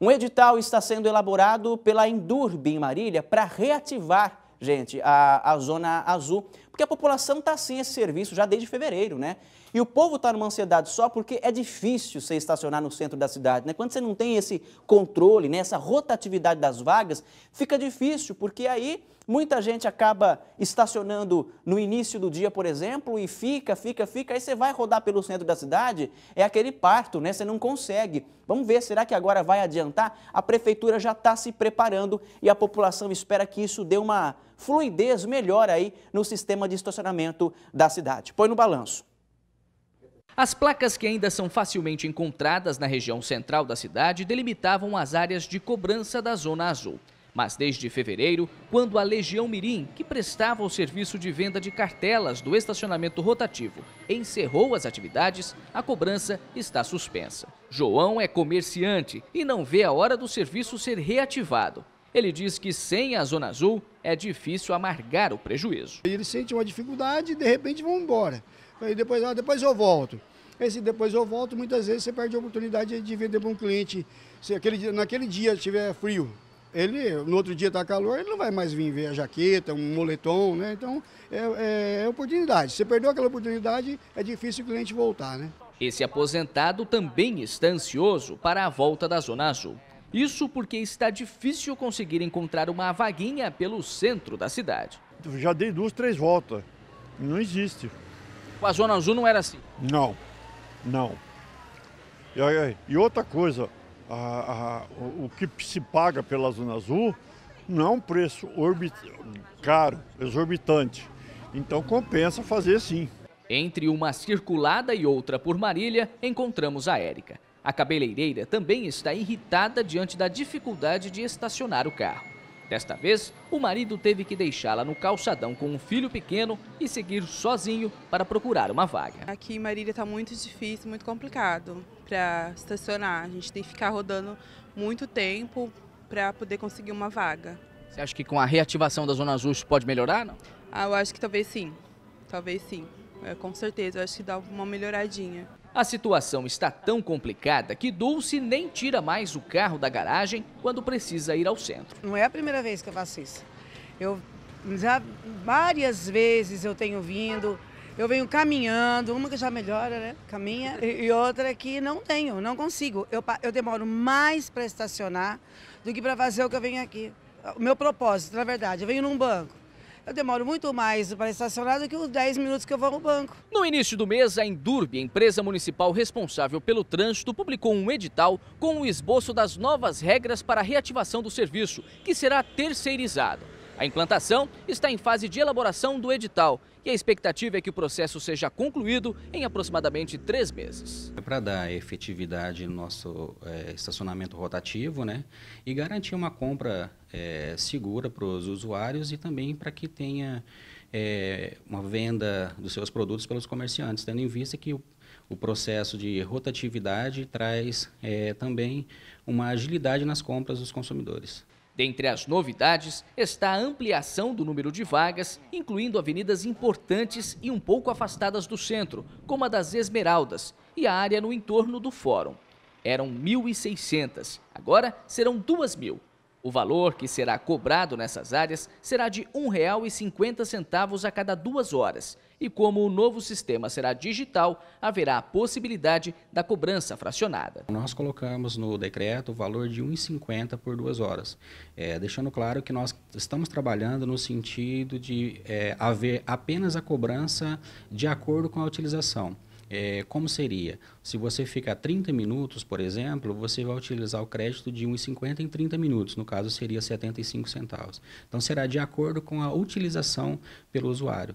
Um edital está sendo elaborado pela Endurb em Marília para reativar, gente, a, a zona azul porque a população está sem assim, esse serviço já desde fevereiro, né? E o povo está numa ansiedade só porque é difícil você estacionar no centro da cidade, né? Quando você não tem esse controle, né? essa rotatividade das vagas, fica difícil, porque aí muita gente acaba estacionando no início do dia, por exemplo, e fica, fica, fica, aí você vai rodar pelo centro da cidade, é aquele parto, né? Você não consegue. Vamos ver, será que agora vai adiantar? A prefeitura já está se preparando e a população espera que isso dê uma fluidez melhor aí no sistema de estacionamento da cidade. Põe no balanço. As placas que ainda são facilmente encontradas na região central da cidade delimitavam as áreas de cobrança da Zona Azul. Mas desde fevereiro, quando a Legião Mirim, que prestava o serviço de venda de cartelas do estacionamento rotativo, encerrou as atividades, a cobrança está suspensa. João é comerciante e não vê a hora do serviço ser reativado. Ele diz que sem a Zona Azul é difícil amargar o prejuízo. Ele sente uma dificuldade e de repente vão embora. Aí depois, ah, depois eu volto. Esse depois eu volto, muitas vezes você perde a oportunidade de vender para um cliente. Se aquele, dia, naquele dia tiver frio, ele no outro dia está calor, ele não vai mais vir ver a jaqueta, um moletom, né? Então é, é, é oportunidade. Se perdeu aquela oportunidade, é difícil o cliente voltar, né? Esse aposentado também está ansioso para a volta da Zona Azul. Isso porque está difícil conseguir encontrar uma vaguinha pelo centro da cidade. Já dei duas, três voltas. Não existe. Com A Zona Azul não era assim? Não, não. E, outra coisa, a, a, o que se paga pela Zona Azul não é um preço orbit, caro, exorbitante. Então compensa fazer sim. Entre uma circulada e outra por Marília, encontramos a Érica. A cabeleireira também está irritada diante da dificuldade de estacionar o carro. Desta vez, o marido teve que deixá-la no calçadão com um filho pequeno e seguir sozinho para procurar uma vaga. Aqui em Marília está muito difícil, muito complicado para estacionar. A gente tem que ficar rodando muito tempo para poder conseguir uma vaga. Você acha que com a reativação da Zona Azul isso pode melhorar? Não? Ah, eu acho que talvez sim. Talvez sim. É, com certeza, eu acho que dá uma melhoradinha. A situação está tão complicada que Dulce nem tira mais o carro da garagem quando precisa ir ao centro. Não é a primeira vez que eu faço isso. Eu já várias vezes eu tenho vindo, eu venho caminhando, uma que já melhora, né? Caminha, e outra que não tenho, não consigo. Eu, eu demoro mais para estacionar do que para fazer o que eu venho aqui. O meu propósito, na verdade, eu venho num banco. Eu demoro muito mais para estacionar do que os 10 minutos que eu vou ao banco. No início do mês, a Endurb, empresa municipal responsável pelo trânsito, publicou um edital com o esboço das novas regras para a reativação do serviço, que será terceirizado. A implantação está em fase de elaboração do edital e a expectativa é que o processo seja concluído em aproximadamente três meses. É para dar efetividade no nosso é, estacionamento rotativo né, e garantir uma compra é, segura para os usuários e também para que tenha é, uma venda dos seus produtos pelos comerciantes, tendo em vista que o, o processo de rotatividade traz é, também uma agilidade nas compras dos consumidores. Dentre as novidades está a ampliação do número de vagas, incluindo avenidas importantes e um pouco afastadas do centro, como a das Esmeraldas e a área no entorno do Fórum. Eram 1.600, agora serão 2.000. O valor que será cobrado nessas áreas será de R$ 1,50 a cada duas horas. E como o novo sistema será digital, haverá a possibilidade da cobrança fracionada. Nós colocamos no decreto o valor de R$ 1,50 por duas horas, é, deixando claro que nós estamos trabalhando no sentido de é, haver apenas a cobrança de acordo com a utilização. É, como seria? Se você ficar 30 minutos, por exemplo, você vai utilizar o crédito de 1,50 em 30 minutos, no caso seria 75 centavos. Então será de acordo com a utilização pelo usuário.